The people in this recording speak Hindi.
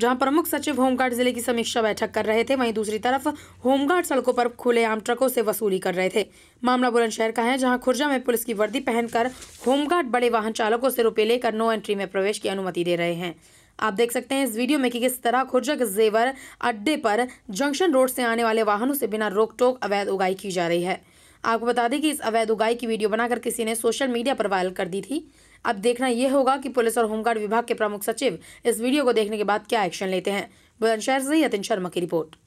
जहां प्रमुख सचिव होमगार्ड जिले की समीक्षा बैठक कर रहे थे वहीं दूसरी तरफ होमगार्ड सड़कों पर खुलेआम ट्रकों से वसूली कर रहे थे मामला बुलंदशहर का है जहां खुर्जा में पुलिस की वर्दी पहनकर होमगार्ड बड़े वाहन चालकों से रुपये लेकर नो एंट्री में प्रवेश की अनुमति दे रहे हैं आप देख सकते हैं इस वीडियो में कि किस तरह खुर्जा के जेवर अड्डे पर जंक्शन रोड से आने वाले वाहनों से बिना रोक टोक अवैध उगाई की जा रही है आपको बता दें कि इस अवैध उगाई की वीडियो बनाकर किसी ने सोशल मीडिया पर वायरल कर दी थी अब देखना यह होगा कि पुलिस और होमगार्ड विभाग के प्रमुख सचिव इस वीडियो को देखने के बाद क्या एक्शन लेते हैं बुलंदशहर से यतिन शर्मा की रिपोर्ट